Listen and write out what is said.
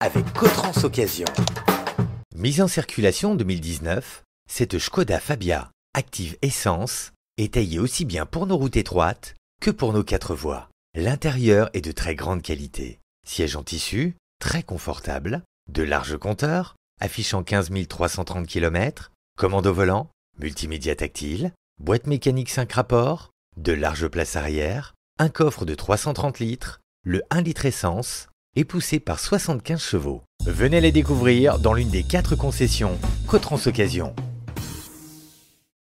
avec Cotrans Occasion. Mise en circulation 2019, cette Skoda Fabia Active Essence est taillée aussi bien pour nos routes étroites que pour nos quatre voies. L'intérieur est de très grande qualité. Siège en tissu, très confortable, de larges compteurs, affichant 15 330 km, commande au volant, multimédia tactile, boîte mécanique 5 rapports, de larges places arrière, un coffre de 330 litres, le 1 litre essence, et poussé par 75 chevaux. Venez les découvrir dans l'une des quatre concessions Cotrans Occasion.